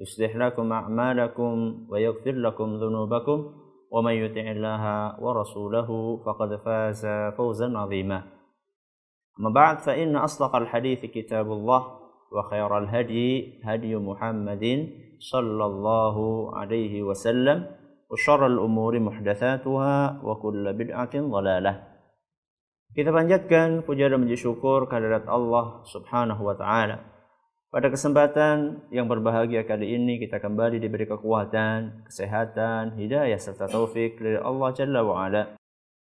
يصلح لكم أعمالكم ويغفر لكم ذنوبكم ومن يطع الله ورسوله فقد فاز فوزا عظيما أما بعد فإن أصدق الحديث كتاب الله وخير الهدي هدي محمد صلى الله عليه وسلم وشر الأمور محدثاتها وكل بدعة ضلالة Kita panjatkan puja dan puji syukur kehadirat Allah Subhanahu wa taala. Pada kesempatan yang berbahagia kali ini kita kembali diberi kekuatan, kesehatan, hidayah serta taufik dari Allah Jalla wa ala.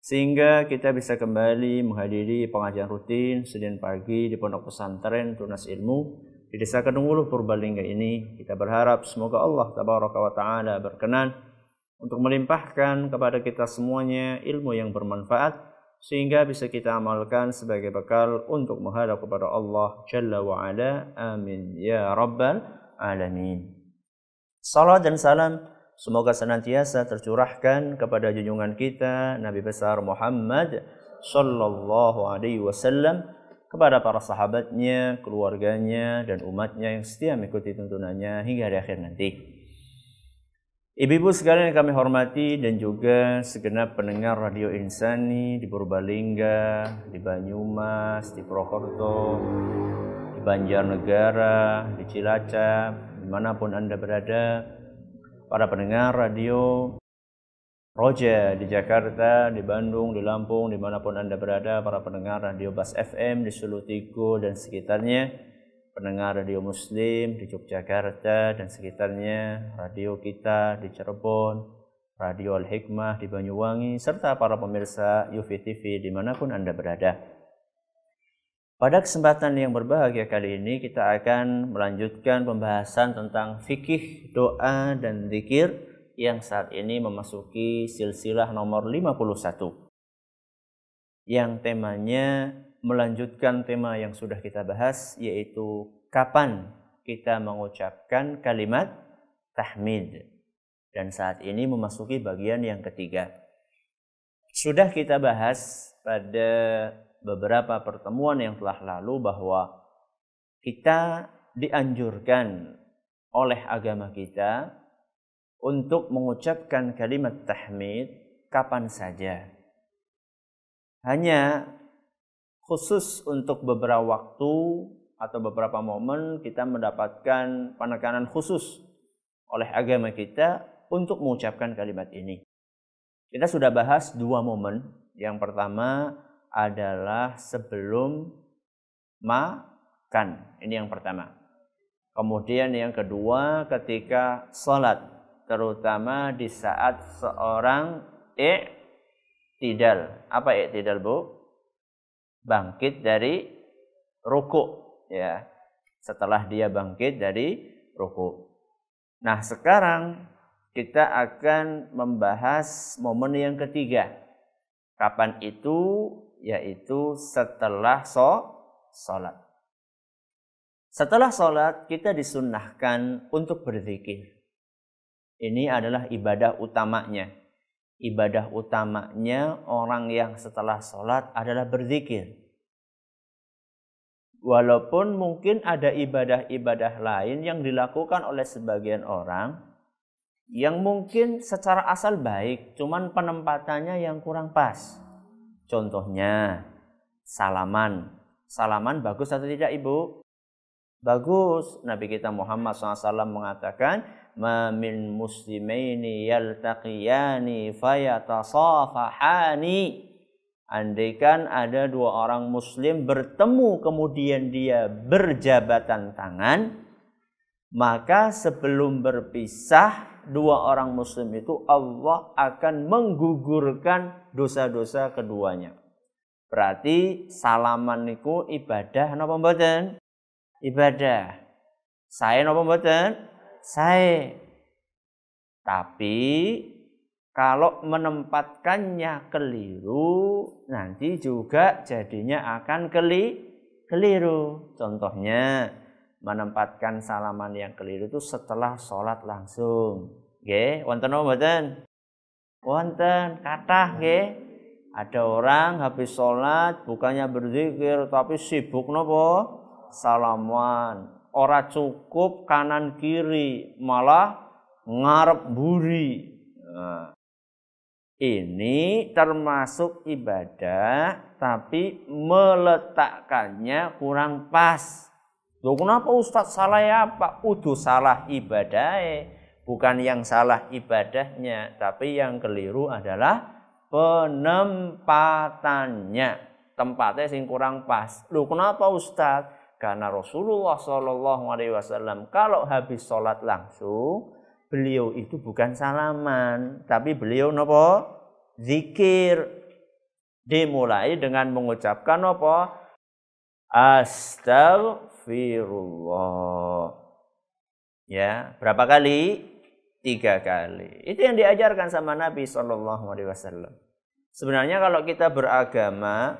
Sehingga kita bisa kembali menghadiri pengajian rutin Senin pagi di Pondok Pesantren Tunas Ilmu di Desa Kedunguluh Purbalingga ini. Kita berharap semoga Allah Tabaraka wa taala berkenan untuk melimpahkan kepada kita semuanya ilmu yang bermanfaat sehingga bisa kita amalkan sebagai bekal untuk menghadap kepada Allah Jalla wa Ala. Amin ya rabbal alamin. Salat dan salam semoga senantiasa tercurahkan kepada junjungan kita Nabi besar Muhammad sallallahu alaihi wasallam kepada para sahabatnya, keluarganya dan umatnya yang setia mengikuti tuntunannya hingga di akhir nanti. Ibu-ibu sekalian yang kami hormati dan juga segenap pendengar Radio Insani di Purbalingga, di Banyumas, di Purwokerto, di Banjarnegara, di Cilacap, dimanapun Anda berada, para pendengar radio Roja di Jakarta, di Bandung, di Lampung, dimanapun Anda berada, para pendengar radio Bas FM, di Sulutiko dan sekitarnya, pendengar radio muslim di Yogyakarta dan sekitarnya, radio kita di Cirebon, radio Al-Hikmah di Banyuwangi, serta para pemirsa Yufi TV dimanapun Anda berada. Pada kesempatan yang berbahagia kali ini, kita akan melanjutkan pembahasan tentang fikih, doa, dan zikir yang saat ini memasuki silsilah nomor 51 yang temanya melanjutkan tema yang sudah kita bahas yaitu kapan kita mengucapkan kalimat tahmid. Dan saat ini memasuki bagian yang ketiga. Sudah kita bahas pada beberapa pertemuan yang telah lalu bahwa kita dianjurkan oleh agama kita untuk mengucapkan kalimat tahmid kapan saja. Hanya khusus untuk beberapa waktu atau beberapa momen kita mendapatkan penekanan khusus oleh agama kita untuk mengucapkan kalimat ini. Kita sudah bahas dua momen. Yang pertama adalah sebelum makan. Ini yang pertama. Kemudian yang kedua ketika sholat. Terutama di saat seorang iktidal. Apa iktidal bu? bangkit dari ruku, ya. Setelah dia bangkit dari ruku. Nah, sekarang kita akan membahas momen yang ketiga. Kapan itu? Yaitu setelah so salat. Setelah sholat, kita disunnahkan untuk berzikir. Ini adalah ibadah utamanya ibadah utamanya orang yang setelah sholat adalah berzikir. Walaupun mungkin ada ibadah-ibadah lain yang dilakukan oleh sebagian orang yang mungkin secara asal baik, cuman penempatannya yang kurang pas. Contohnya, salaman. Salaman bagus atau tidak, Ibu? bagus. Nabi kita Muhammad SAW mengatakan, "Ma min muslimaini yaltaqiyani fayatasafahani." Andaikan ada dua orang muslim bertemu kemudian dia berjabatan tangan, maka sebelum berpisah dua orang muslim itu Allah akan menggugurkan dosa-dosa keduanya. Berarti salaman niku ibadah napa mboten? ibadah. Saya nopo mboten? Saya. Tapi kalau menempatkannya keliru, nanti juga jadinya akan keli keliru. Contohnya, menempatkan salaman yang keliru itu setelah sholat langsung. Oke, wonten apa mboten? Wonten, kathah nggih. Ada orang habis sholat bukannya berzikir tapi sibuk nopo? salaman ora cukup kanan kiri malah ngarep buri nah, ini termasuk ibadah tapi meletakkannya kurang pas Loh kenapa Ustadz salah ya Pak? Udah salah ibadah, Bukan yang salah ibadahnya, tapi yang keliru adalah penempatannya. Tempatnya sing kurang pas. Loh kenapa Ustadz? Karena Rasulullah Shallallahu Alaihi Wasallam kalau habis sholat langsung beliau itu bukan salaman, tapi beliau nopo zikir dimulai dengan mengucapkan nopo astagfirullah. Ya, berapa kali? Tiga kali. Itu yang diajarkan sama Nabi Shallallahu Alaihi Wasallam. Sebenarnya kalau kita beragama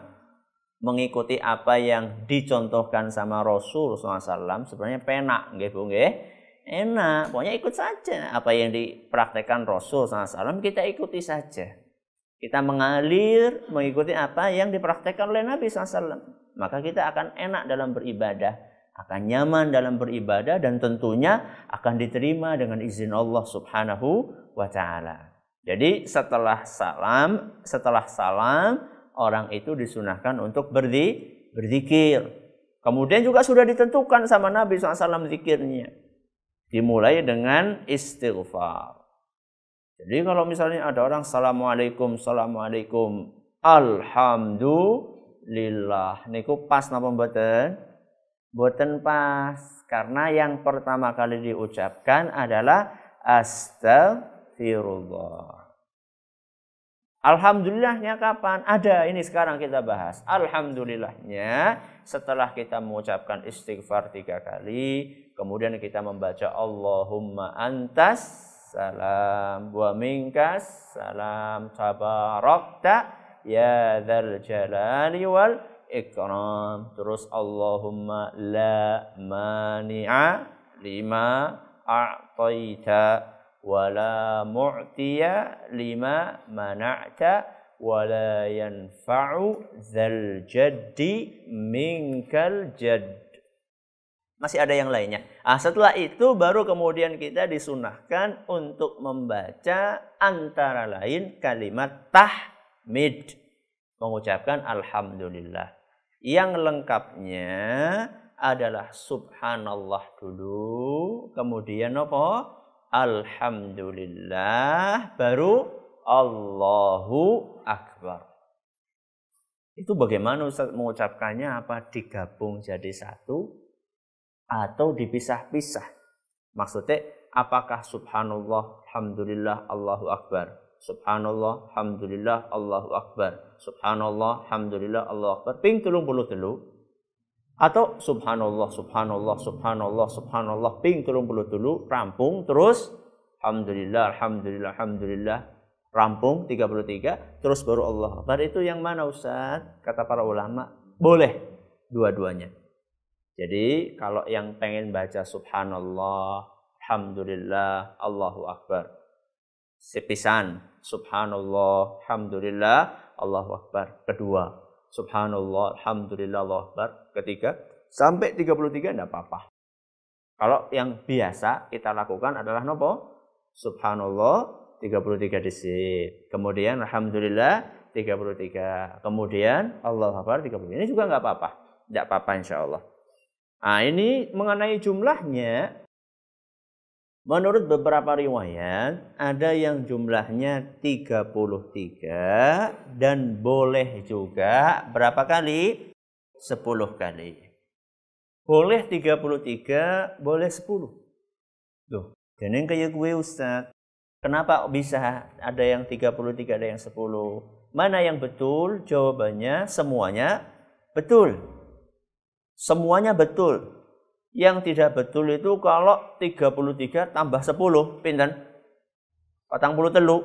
mengikuti apa yang dicontohkan sama Rasul SAW sebenarnya penak nggih Bu nggih enak pokoknya ikut saja apa yang dipraktekkan Rasul SAW kita ikuti saja kita mengalir mengikuti apa yang dipraktekkan oleh Nabi SAW maka kita akan enak dalam beribadah akan nyaman dalam beribadah dan tentunya akan diterima dengan izin Allah Subhanahu wa taala. Jadi setelah salam, setelah salam orang itu disunahkan untuk berdi, berzikir. Kemudian juga sudah ditentukan sama Nabi SAW zikirnya. Dimulai dengan istighfar. Jadi kalau misalnya ada orang Assalamualaikum, Assalamualaikum, Alhamdulillah. Niku pas apa mboten? Mboten pas. Karena yang pertama kali diucapkan adalah Astagfirullah. Alhamdulillahnya kapan? Ada ini sekarang kita bahas. Alhamdulillahnya setelah kita mengucapkan istighfar tiga kali, kemudian kita membaca Allahumma antas salam wa minkas salam tabarakta ya dzal jalali wal ikram. Terus Allahumma la mani'a lima a'taita wala mu'tiya lima mana'ta wala yanfa'u dzal jaddi minkal jadd masih ada yang lainnya. Ah, setelah itu baru kemudian kita disunahkan untuk membaca antara lain kalimat tahmid. Mengucapkan Alhamdulillah. Yang lengkapnya adalah subhanallah dulu. Kemudian apa? Alhamdulillah baru Allahu Akbar. Itu bagaimana Ustaz mengucapkannya apa digabung jadi satu atau dipisah-pisah? Maksudnya apakah subhanallah, alhamdulillah, Allahu akbar. Subhanallah, alhamdulillah, Allahu akbar. Subhanallah, alhamdulillah, Allahu akbar. Ping tulung puluh telu. Atau subhanallah, subhanallah, subhanallah, subhanallah, ping turun puluh dulu, rampung, terus alhamdulillah, alhamdulillah, alhamdulillah, rampung 33, terus baru Allah Akbar. Itu yang mana Ustaz? Kata para ulama, boleh dua-duanya. Jadi kalau yang pengen baca subhanallah, alhamdulillah, Allahu Akbar. Sepisan, subhanallah, alhamdulillah, Allahu Akbar. Kedua, subhanallah, alhamdulillah, Allah akbar. Ketiga, sampai 33 tidak apa-apa. Kalau yang biasa kita lakukan adalah nopo? Subhanallah 33 disit. Kemudian alhamdulillah 33. Kemudian Allah akbar 33. Ini juga nggak apa-apa. Tidak apa-apa insya Allah. Nah ini mengenai jumlahnya Menurut beberapa riwayat, ada yang jumlahnya 33 dan boleh juga berapa kali? 10 kali. Boleh 33, boleh 10. dan yang kayak gue Ustaz. Kenapa bisa ada yang 33, ada yang 10? Mana yang betul? Jawabannya semuanya betul. Semuanya betul. Yang tidak betul itu kalau 33 tambah 10, pinten? Patang puluh telu.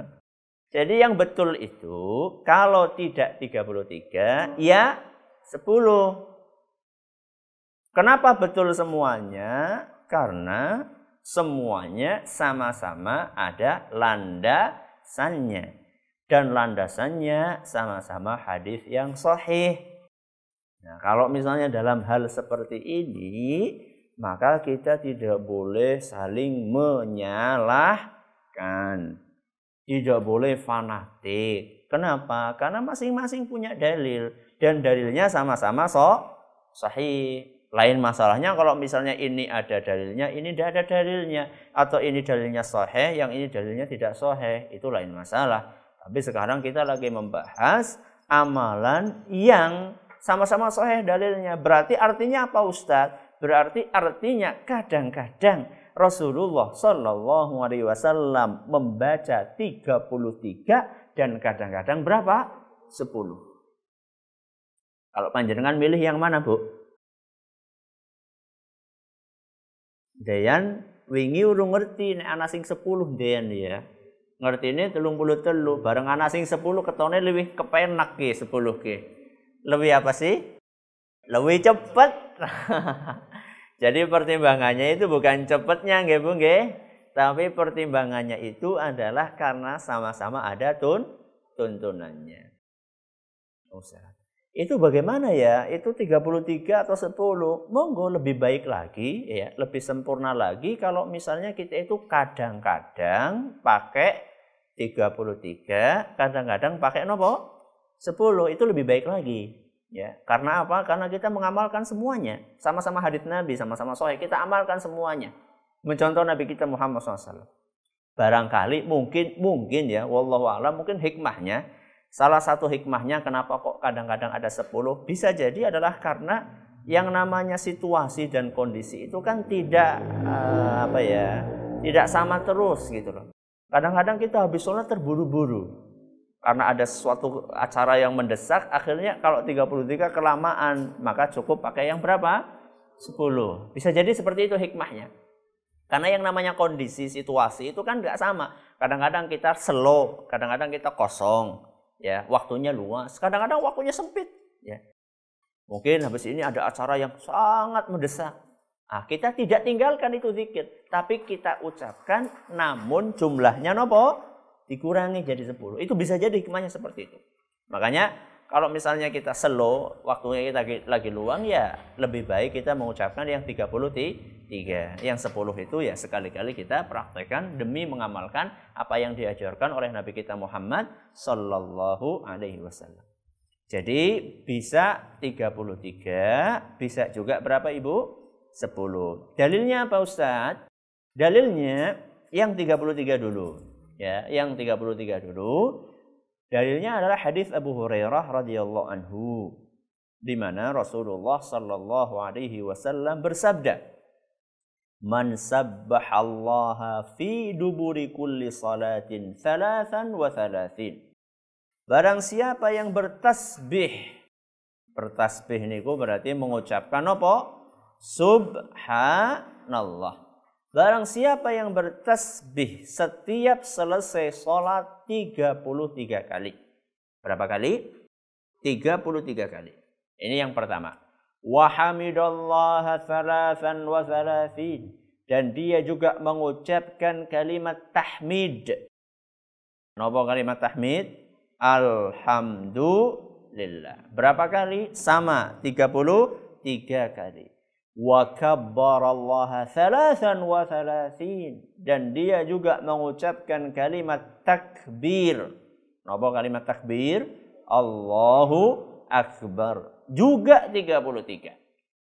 Jadi yang betul itu kalau tidak 33 ya 10. Kenapa betul semuanya? Karena semuanya sama-sama ada landasannya dan landasannya sama-sama hadis yang sahih. Nah, kalau misalnya dalam hal seperti ini, maka kita tidak boleh saling menyalahkan. Tidak boleh fanatik. Kenapa? Karena masing-masing punya dalil dan dalilnya sama-sama so sahih. Lain masalahnya kalau misalnya ini ada dalilnya, ini tidak ada dalilnya. Atau ini dalilnya sahih, yang ini dalilnya tidak sahih. Itu lain masalah. Tapi sekarang kita lagi membahas amalan yang sama-sama sahih dalilnya. Berarti artinya apa Ustaz? Berarti artinya kadang-kadang Rasulullah Shallallahu Alaihi Wasallam membaca 33 dan kadang-kadang berapa? 10. Kalau panjenengan milih yang mana bu? Dayan, wingi urung ngerti nek ana sing 10 ya. ini ya. puluh telu, bareng ana sing 10 ketone lebih kepenak ke sepuluh ke lebih apa sih? Lebih cepat. Jadi pertimbangannya itu bukan cepatnya nggih Bu nggih, tapi pertimbangannya itu adalah karena sama-sama ada tun tuntunannya. Oh, itu bagaimana ya? Itu 33 atau 10. Monggo lebih baik lagi ya, lebih sempurna lagi kalau misalnya kita itu kadang-kadang pakai 33, kadang-kadang pakai nopo 10 itu lebih baik lagi. Ya, karena apa? Karena kita mengamalkan semuanya. Sama-sama hadits Nabi, sama-sama sahih, kita amalkan semuanya. Mencontoh Nabi kita Muhammad SAW. Barangkali mungkin mungkin ya, wallahu a'lam mungkin hikmahnya salah satu hikmahnya kenapa kok kadang-kadang ada 10 bisa jadi adalah karena yang namanya situasi dan kondisi itu kan tidak uh, apa ya, tidak sama terus gitu loh. Kadang-kadang kita habis sholat terburu-buru karena ada suatu acara yang mendesak, akhirnya kalau 33 kelamaan, maka cukup pakai yang berapa? 10. Bisa jadi seperti itu hikmahnya. Karena yang namanya kondisi situasi itu kan nggak sama. Kadang-kadang kita slow, kadang-kadang kita kosong, ya waktunya luas, kadang-kadang waktunya sempit. Ya. Mungkin habis ini ada acara yang sangat mendesak. Nah, kita tidak tinggalkan itu zikir, tapi kita ucapkan namun jumlahnya nopo dikurangi jadi 10. Itu bisa jadi hikmahnya seperti itu. Makanya kalau misalnya kita slow, waktunya kita lagi, lagi luang ya lebih baik kita mengucapkan yang tiga Yang 10 itu ya sekali-kali kita praktekkan demi mengamalkan apa yang diajarkan oleh Nabi kita Muhammad sallallahu alaihi wasallam. Jadi bisa 33, bisa juga berapa Ibu? 10. Dalilnya apa Ustaz? Dalilnya yang 33 dulu ya yang 33 dulu dalilnya adalah hadis Abu Hurairah radhiyallahu anhu di mana Rasulullah sallallahu alaihi wasallam bersabda Man sabbahallaha fi duburi kulli salatin thalathan wa thalathin. Barang siapa yang bertasbih. Bertasbih niku berarti mengucapkan apa? Subhanallah. Barang siapa yang bertasbih setiap selesai sholat 33 kali. Berapa kali? 33 kali. Ini yang pertama. Wahamidallah thalathan wa thalathin. Dan dia juga mengucapkan kalimat tahmid. Nopo kalimat tahmid? Alhamdulillah. Berapa kali? Sama, 33 kali wa kabbarallaha thalathan wa thalathin dan dia juga mengucapkan kalimat takbir. Apa kalimat takbir? Allahu akbar. Juga 33.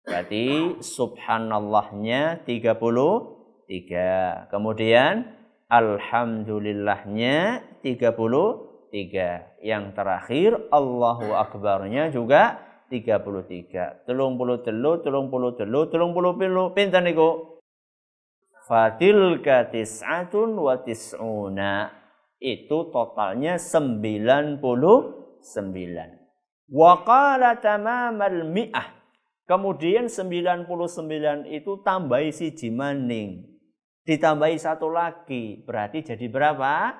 Berarti subhanallahnya 33. Kemudian alhamdulillahnya 33. Yang terakhir Allahu akbarnya juga 33. 33. Telung puluh telu, telung puluh telu, telung puluh pilu. Pinta niku. Fatilka tis'atun wa tis'una. Itu totalnya 99. Wa qala tamamal mi'ah. Kemudian 99 itu tambahi si jimaning Ditambahi satu lagi. Berarti jadi berapa?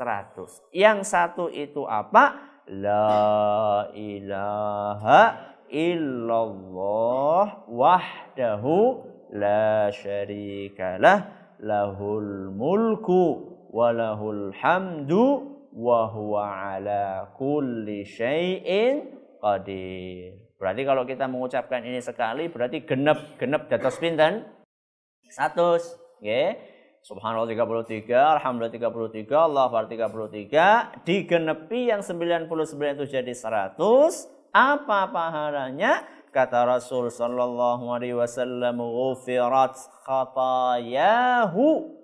100. Yang satu itu apa? la ilaha illallah wahdahu la syarikalah lahul mulku walahul hamdu wa huwa ala kulli syai'in qadir. Berarti kalau kita mengucapkan ini sekali berarti genep genep dados pinten? 100, nggih. Okay. Subhanallah 33, Alhamdulillah 33, Allah Akbar 33, digenepi yang 99 itu jadi 100, apa pahalanya? Kata Rasul Sallallahu Alaihi Wasallam, Ghufirat khatayahu.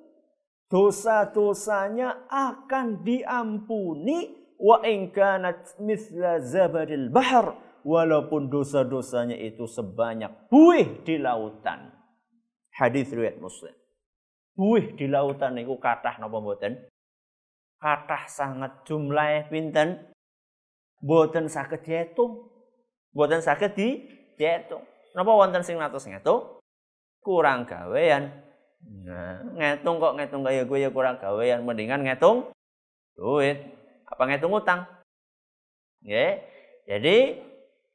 Dosa-dosanya akan diampuni wa ingkanat mithla zabadil bahar. Walaupun dosa-dosanya itu sebanyak buih di lautan. Hadis riwayat Muslim buih di lautan niku kathah napa mboten? Kathah sangat jumlahe pinten? Mboten saged diitung. Mboten saged di diitung. Napa wonten sing natos ngitung? Kurang gawean. Nah, ngitung kok ngitung kaya gue ya kurang gawean, mendingan ngitung duit. Apa ngitung utang? Nggih. Jadi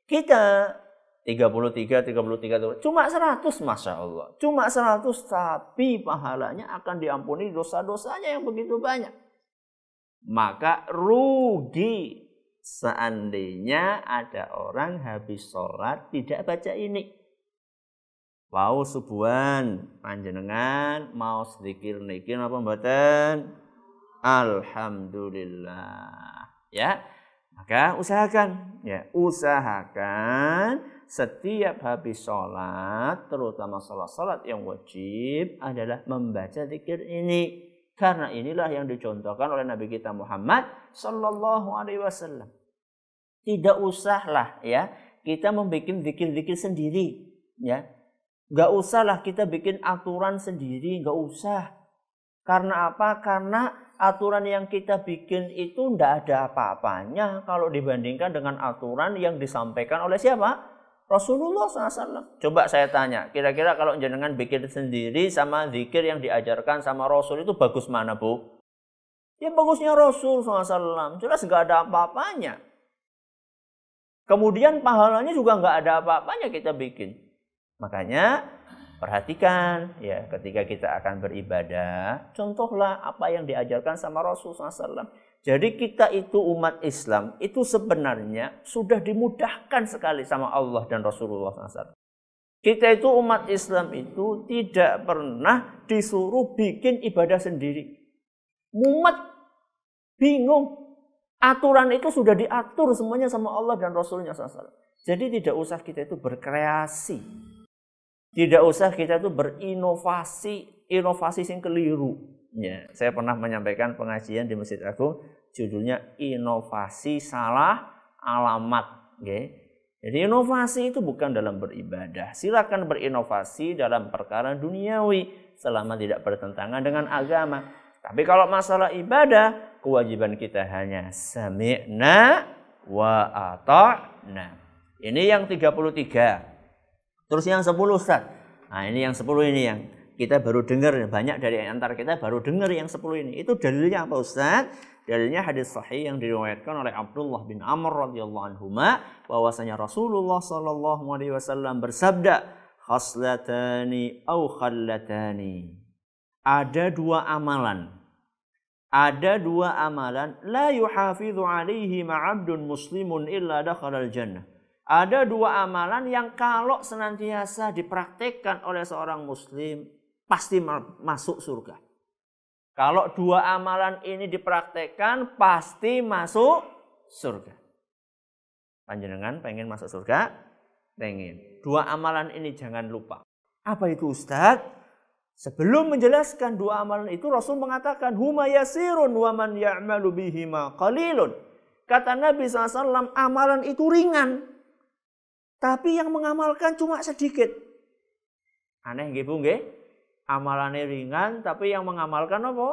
kita 33, 33, 33. Cuma 100, Masya Allah. Cuma 100, tapi pahalanya akan diampuni dosa-dosanya yang begitu banyak. Maka rugi seandainya ada orang habis sholat tidak baca ini. Wow subuhan panjenengan mau sedikit niki apa mboten? Alhamdulillah. Ya. Maka usahakan ya, usahakan setiap habis sholat, terutama sholat-sholat yang wajib adalah membaca zikir ini. Karena inilah yang dicontohkan oleh Nabi kita Muhammad Sallallahu Alaihi Wasallam. Tidak usahlah ya kita membuat zikir-zikir sendiri ya. Gak usahlah kita bikin aturan sendiri, gak usah. Karena apa? Karena aturan yang kita bikin itu tidak ada apa-apanya kalau dibandingkan dengan aturan yang disampaikan oleh siapa? Rasulullah SAW. Coba saya tanya, kira-kira kalau jenengan bikin sendiri sama zikir yang diajarkan sama Rasul itu bagus mana bu? Ya bagusnya Rasul SAW. Jelas nggak ada apa-apanya. Kemudian pahalanya juga nggak ada apa-apanya kita bikin. Makanya perhatikan ya ketika kita akan beribadah, contohlah apa yang diajarkan sama Rasul SAW. Jadi kita itu umat Islam itu sebenarnya sudah dimudahkan sekali sama Allah dan Rasulullah SAW. Kita itu umat Islam itu tidak pernah disuruh bikin ibadah sendiri. Mumet, bingung. Aturan itu sudah diatur semuanya sama Allah dan Rasulnya SAW. Jadi tidak usah kita itu berkreasi. Tidak usah kita itu berinovasi, inovasi yang keliru. Ya, saya pernah menyampaikan pengajian di Masjid Agung judulnya inovasi salah alamat okay. Jadi inovasi itu bukan dalam beribadah. Silakan berinovasi dalam perkara duniawi selama tidak bertentangan dengan agama. Tapi kalau masalah ibadah, kewajiban kita hanya sami'na wa ata'na. Ini yang 33. Terus yang 10 Ustaz. Nah, ini yang 10 ini yang kita baru dengar banyak dari antar kita baru dengar yang 10 ini. Itu dalilnya apa Ustaz? Dalilnya hadis sahih yang diriwayatkan oleh Abdullah bin Amr radhiyallahu anhu bahwasanya Rasulullah sallallahu alaihi wasallam bersabda, "Khaslatani au khallatani." Ada dua amalan. Ada dua amalan la yuhafidhu alaihi ma'abdun muslimun illa dakhala jannah Ada dua amalan yang kalau senantiasa dipraktekkan oleh seorang muslim pasti masuk surga. Kalau dua amalan ini dipraktekkan pasti masuk surga. Panjenengan pengen masuk surga? Pengen. Dua amalan ini jangan lupa. Apa itu Ustadz? Sebelum menjelaskan dua amalan itu Rasul mengatakan huma yasirun wa man ya'malu bihima qalilun. Kata Nabi SAW amalan itu ringan. Tapi yang mengamalkan cuma sedikit. Aneh nggih Bu nggih? Amalannya ringan tapi yang mengamalkan apa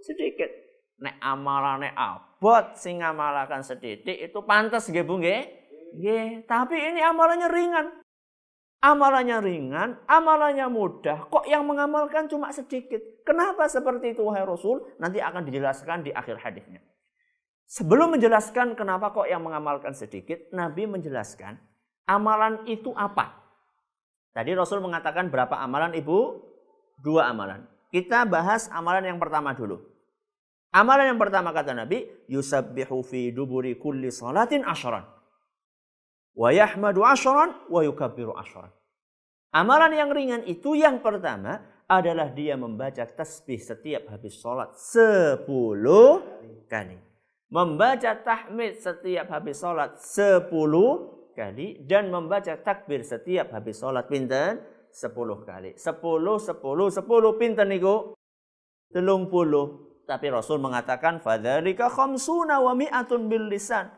sedikit nek amalane abot sing ngamalkan sedikit itu pantas nggih Bu nggih tapi ini amalannya ringan amalannya ringan amalannya mudah kok yang mengamalkan cuma sedikit kenapa seperti itu wahai Rasul nanti akan dijelaskan di akhir hadisnya sebelum menjelaskan kenapa kok yang mengamalkan sedikit Nabi menjelaskan amalan itu apa Tadi Rasul mengatakan berapa amalan ibu? dua amalan. Kita bahas amalan yang pertama dulu. Amalan yang pertama kata Nabi, yusabbihu fi duburi kulli salatin asharan. Wa yahmadu asharan wa yukabbiru asharan. Amalan yang ringan itu yang pertama adalah dia membaca tasbih setiap habis sholat sepuluh kali. Membaca tahmid setiap habis sholat sepuluh kali. Dan membaca takbir setiap habis sholat pinter sepuluh kali. Sepuluh, sepuluh, sepuluh pinter niku. Telung puluh. Tapi Rasul mengatakan, Fadhalika khamsuna wa mi'atun bil lisan.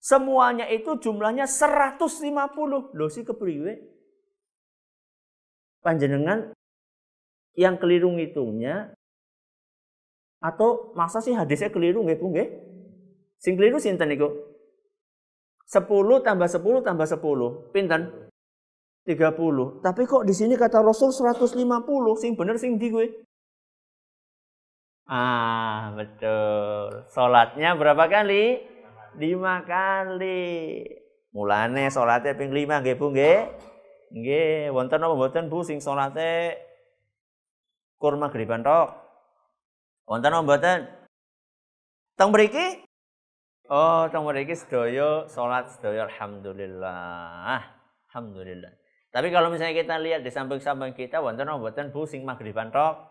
Semuanya itu jumlahnya 150. Loh sih kepriwe? Panjenengan yang keliru ngitungnya atau masa sih hadisnya keliru nggih Bu nggih? Sing keliru sinten niku? 10 tambah 10 tambah 10. Pinten? 30. Tapi kok di sini kata Rasul 150, sing bener sing di gue. Ah, betul. Salatnya berapa kali? Lima kali. Mulane salatnya ping 5 nggih Bu nggih. Nggih, wonten apa mboten Bu sing salate kur magriban tok. Wonten apa mboten? Teng mriki? Oh, teng mriki sedaya salat sedaya alhamdulillah. Alhamdulillah. Tapi kalau misalnya kita lihat di samping-samping kita wonten wonten sing maghriban tok.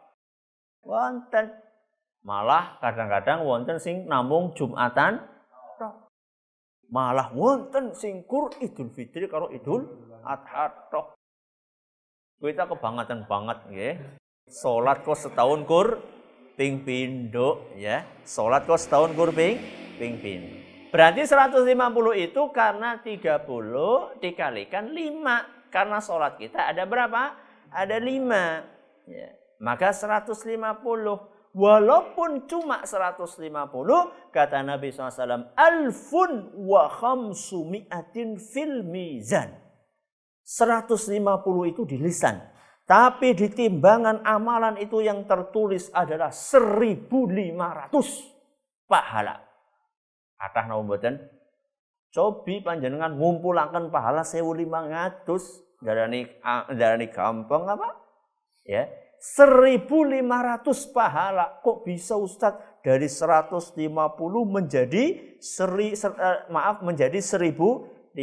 Wonten malah kadang-kadang wonten sing namung Jumatan tok. Malah wonten singkur Idul Fitri karo Idul Adha tok. Kita kebangetan banget nggih. Salat kok setahun kur ping pindo, ya. Salat kok setahun kur ping ping pindo. Berarti 150 itu karena 30 dikalikan 5. Karena sholat kita ada berapa? Ada lima. Ya. Maka 150. Walaupun cuma 150, kata Nabi SAW, Alfun wa khamsumi'atin fil mizan. 150 itu di lisan. Tapi di timbangan amalan itu yang tertulis adalah 1500 pahala. Atah dan Cobi panjenengan ngumpulakan pahala 1500 darani darani gampang apa? Ya. 1500 pahala kok bisa Ustad dari 150 menjadi seri, ser, eh, maaf menjadi 1500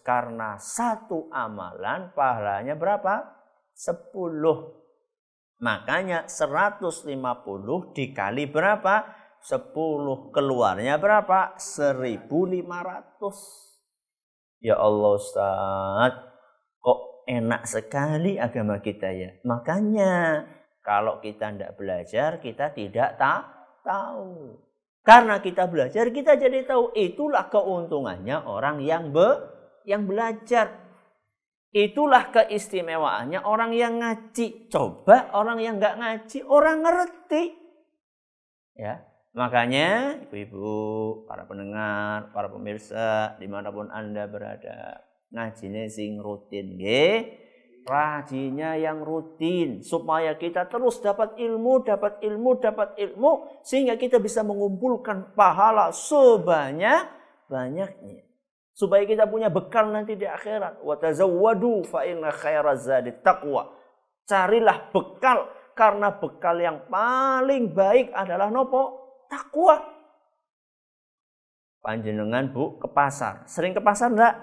karena satu amalan pahalanya berapa? Sepuluh. Makanya 150 dikali berapa? 10 keluarnya berapa? 1500. Ya Allah Ustaz, kok enak sekali agama kita ya. Makanya kalau kita tidak belajar, kita tidak ta tahu. Karena kita belajar, kita jadi tahu. Itulah keuntungannya orang yang be yang belajar. Itulah keistimewaannya orang yang ngaji. Coba orang yang nggak ngaji, orang ngerti. Ya, Makanya, ibu-ibu, para pendengar, para pemirsa, dimanapun Anda berada, ngajinya sing rutin, ye. Rajinya yang rutin supaya kita terus dapat ilmu, dapat ilmu, dapat ilmu sehingga kita bisa mengumpulkan pahala sebanyak banyaknya. Supaya kita punya bekal nanti di akhirat. Watazawwadu fa'inna khairazadi taqwa. Carilah bekal karena bekal yang paling baik adalah nopo takwa. Panjenengan bu ke pasar. Sering ke pasar enggak?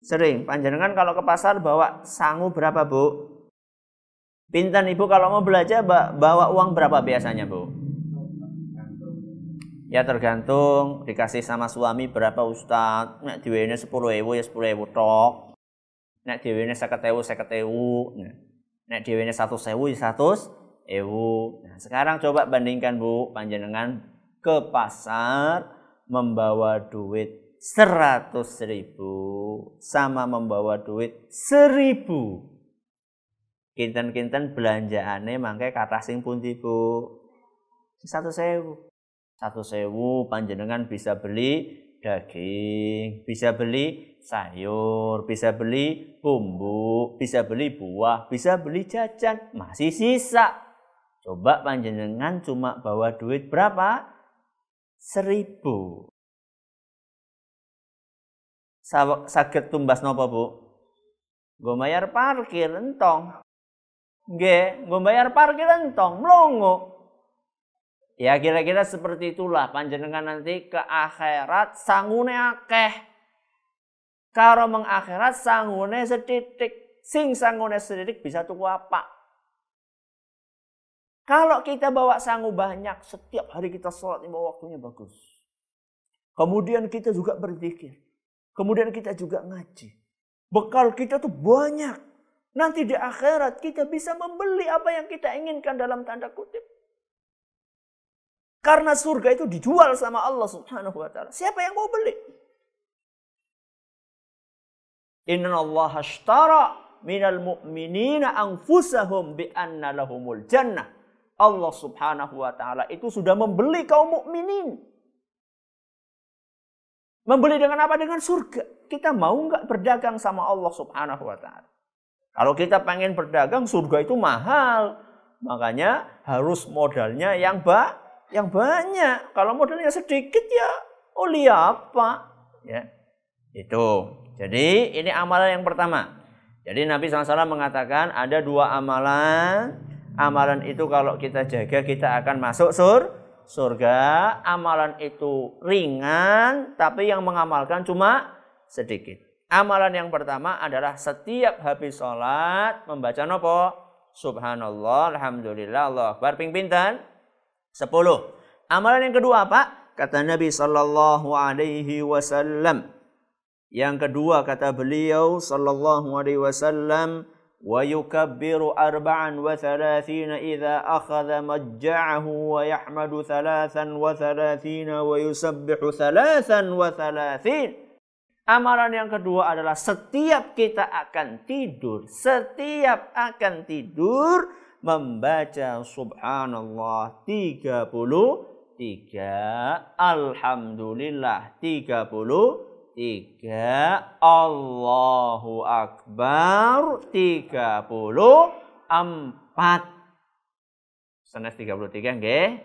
Sering. Panjenengan kalau ke pasar bawa sangu berapa bu? Pintan ibu kalau mau belajar bawa uang berapa biasanya bu? Ya tergantung dikasih sama suami berapa ustad. Nek diwene sepuluh ewu ya sepuluh ewu tok. Nek diwene seketewu ewu ewu. Nek diwene satu sewu ya satu ewu. Nah, sekarang coba bandingkan Bu panjenengan ke pasar membawa duit seratus ribu sama membawa duit seribu. Kinten-kinten belanjaannya mangke kata sing pun Bu. Satu sewu. Satu sewu panjenengan bisa beli daging, bisa beli sayur, bisa beli bumbu, bisa beli buah, bisa beli jajan, masih sisa Coba panjenengan cuma bawa duit berapa? Seribu. Sakit tumbas nopo bu? Gue bayar parkir entong. Gue gue bayar parkir entong, melongo. Ya kira-kira seperti itulah panjenengan nanti ke akhirat sangune akeh. Karo mengakhirat sangune setitik. Sing sangune setitik bisa tuku apa? Kalau kita bawa sangu banyak, setiap hari kita sholat lima waktunya bagus. Kemudian kita juga berzikir. Kemudian kita juga ngaji. Bekal kita tuh banyak. Nanti di akhirat kita bisa membeli apa yang kita inginkan dalam tanda kutip. Karena surga itu dijual sama Allah subhanahu wa ta'ala. Siapa yang mau beli? Inna Allah ashtara minal mu'minina anfusahum bi an lahumul jannah Allah Subhanahu wa taala itu sudah membeli kaum mukminin. Membeli dengan apa? Dengan surga. Kita mau nggak berdagang sama Allah Subhanahu wa taala? Kalau kita pengen berdagang surga itu mahal. Makanya harus modalnya yang ba yang banyak. Kalau modalnya sedikit ya oli oh, apa? Ya. Itu. Jadi ini amalan yang pertama. Jadi Nabi SAW mengatakan ada dua amalan Amalan itu kalau kita jaga kita akan masuk sur surga. Amalan itu ringan tapi yang mengamalkan cuma sedikit. Amalan yang pertama adalah setiap habis sholat membaca nopo. Subhanallah, Alhamdulillah, Allah Akbar. Ping pintan? Sepuluh. Amalan yang kedua apa? Kata Nabi Sallallahu Alaihi Wasallam. Yang kedua kata beliau Sallallahu Alaihi Wasallam. ويكبر أربعا وثلاثين إذا أخذ مجعه ويحمد ثلاثا وثلاثين ويسبح ثلاثا وثلاثين Amalan yang kedua adalah setiap kita akan tidur, setiap akan tidur membaca subhanallah 33, alhamdulillah 33 tiga Allahu Akbar tiga puluh empat Senes tiga puluh tiga enggak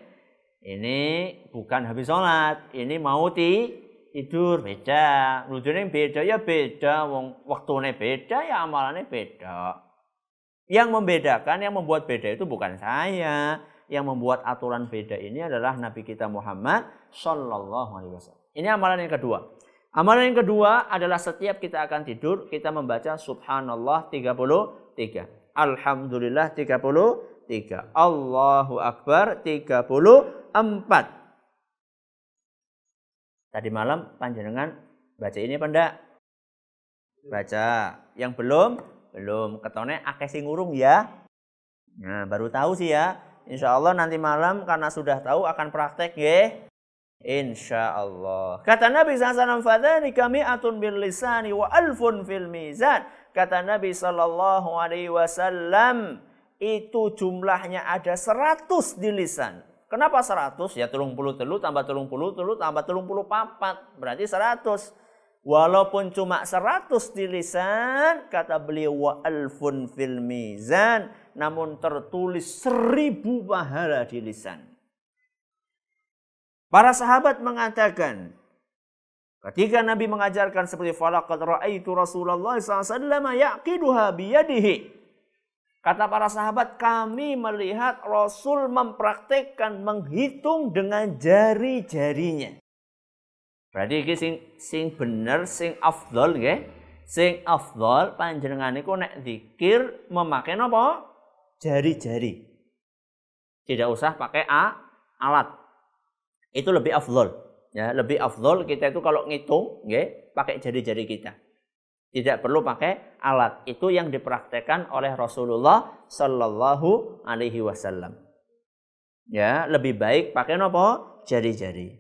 ini bukan habis sholat ini mau ti tidur beda lucunya beda ya beda wong waktunya beda ya amalannya beda yang membedakan yang membuat beda itu bukan saya yang membuat aturan beda ini adalah Nabi kita Muhammad Shallallahu Alaihi Wasallam. Ini amalan yang kedua. Amalan yang kedua adalah setiap kita akan tidur kita membaca subhanallah 33. Alhamdulillah 33. Allahu akbar 34. Tadi malam panjenengan baca ini apa enggak? Baca. Yang belum? Belum. Ketone akeh sing ngurung ya. Nah, baru tahu sih ya. Insya Allah nanti malam karena sudah tahu akan praktek ya. Insya Allah. Kata Nabi SAW, bil lisani wa alfun fil mizan. Kata Nabi Sallallahu Alaihi Wasallam itu jumlahnya ada seratus di lisan. Kenapa seratus? Ya telung puluh telu tambah telung puluh telu tambah telung puluh papat. Berarti seratus. Walaupun cuma seratus di lisan, kata beliau wa alfun fil mizan. Namun tertulis seribu pahala di lisan. Para sahabat mengatakan, ketika Nabi mengajarkan seperti falaqad raaitu Rasulullah SAW yaqiduha biyadihi. Kata para sahabat, kami melihat Rasul mempraktekkan menghitung dengan jari-jarinya. Berarti ini sing sing bener, sing afdol ya. Sing afdol panjenengan kok nek zikir memakai nopo, Jari-jari. Tidak usah pakai a alat itu lebih afdol ya lebih afdol kita itu kalau ngitung ya, pakai jari-jari kita tidak perlu pakai alat itu yang dipraktekkan oleh Rasulullah Sallallahu Alaihi Wasallam ya lebih baik pakai nopo jari-jari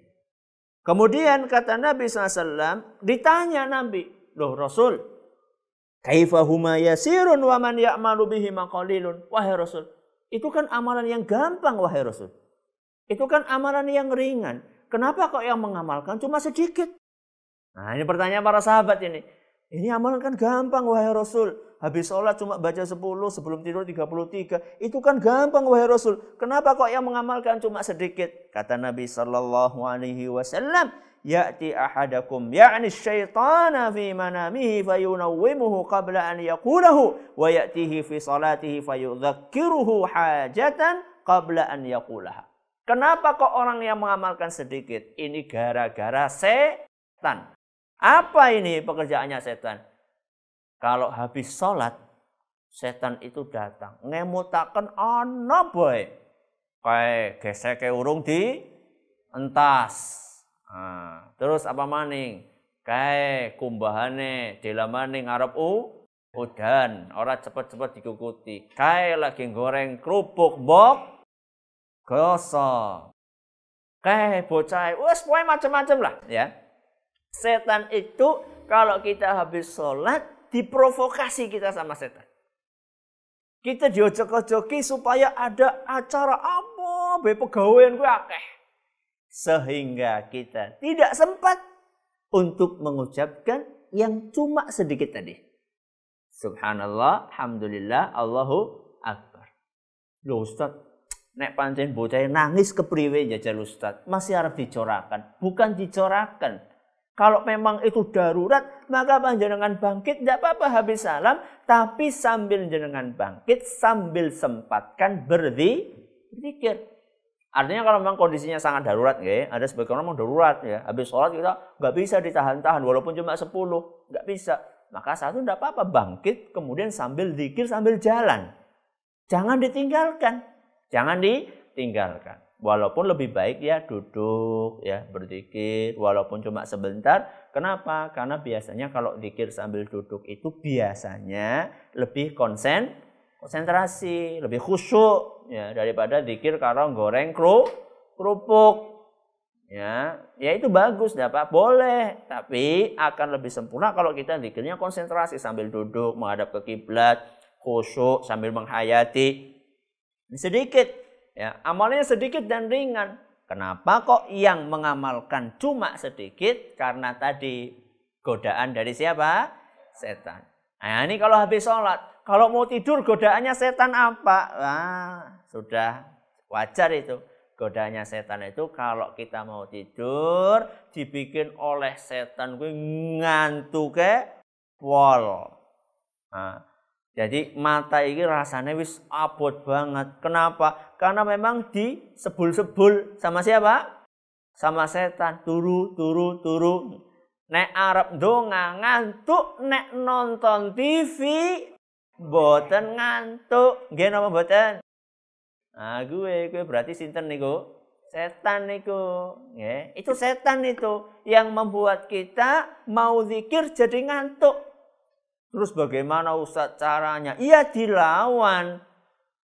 kemudian kata Nabi SAW ditanya Nabi loh Rasul kaifahuma yasirun wa man ya'malu bihi maqalilun wahai Rasul itu kan amalan yang gampang wahai Rasul itu kan amalan yang ringan. Kenapa kok yang mengamalkan cuma sedikit? Nah ini pertanyaan para sahabat ini. Ini amalan kan gampang wahai Rasul. Habis sholat cuma baca 10, sebelum tidur 33. Itu kan gampang wahai Rasul. Kenapa kok yang mengamalkan cuma sedikit? Kata Nabi Sallallahu Alaihi Wasallam. Ya'ti ahadakum ya'ni syaitana fi manamihi fayunawwimuhu qabla an yakulahu. Wa ya'tihi fi salatihi fayudhakiruhu hajatan qabla an yakulaha. Kenapa kok orang yang mengamalkan sedikit? Ini gara-gara setan. Apa ini pekerjaannya setan? Kalau habis sholat, setan itu datang. Ngemutakan anak boy. Kayak gesek kayak urung di entas. Nah, terus apa maning? Kayak kumbahane, dilamane Arab u udan. Orang cepet-cepet dikukuti. Kayak lagi goreng kerupuk bok goso Kayak eh, bocah, wes pokoknya macam-macam lah ya. Setan itu kalau kita habis sholat diprovokasi kita sama setan. Kita diocok-ocoki supaya ada acara apa be pegawaian gue akeh. Sehingga kita tidak sempat untuk mengucapkan yang cuma sedikit tadi. Subhanallah, Alhamdulillah, Allahu Akbar. Loh Ustaz, Nek pancen bocah nangis kepriwe ya jajal ustad. Masih harus dicorakan. Bukan dicorakan. Kalau memang itu darurat, maka panjenengan bangkit tidak apa-apa habis salam, tapi sambil jenengan bangkit sambil sempatkan berzikir. Artinya kalau memang kondisinya sangat darurat, ya, ada sebagian orang darurat ya, habis sholat kita nggak bisa ditahan-tahan, walaupun cuma 10, nggak bisa. Maka satu tidak apa-apa bangkit, kemudian sambil zikir sambil jalan, jangan ditinggalkan. Jangan ditinggalkan. Walaupun lebih baik ya duduk ya berzikir walaupun cuma sebentar. Kenapa? Karena biasanya kalau zikir sambil duduk itu biasanya lebih konsen konsentrasi, lebih khusyuk ya daripada zikir karo goreng kru, kerupuk. Ya, ya itu bagus, dapat boleh, tapi akan lebih sempurna kalau kita zikirnya konsentrasi sambil duduk menghadap ke kiblat, khusyuk sambil menghayati Sedikit. Ya, amalnya sedikit dan ringan. Kenapa kok yang mengamalkan cuma sedikit? Karena tadi godaan dari siapa? Setan. Nah, ini kalau habis sholat, kalau mau tidur godaannya setan apa? Nah, sudah wajar itu. Godaannya setan itu kalau kita mau tidur dibikin oleh setan gue ngantuk ke wall. Nah, jadi mata ini rasanya wis abot banget. Kenapa? Karena memang disebul-sebul sama siapa? Sama setan. Turu, turu, turu. Nek Arab donga ngantuk, nek nonton TV boten ngantuk. Nggih napa boten? Nah, gue, gue berarti sinten niku? Setan niku, Itu setan itu yang membuat kita mau zikir jadi ngantuk. Terus bagaimana usah caranya? Iya dilawan.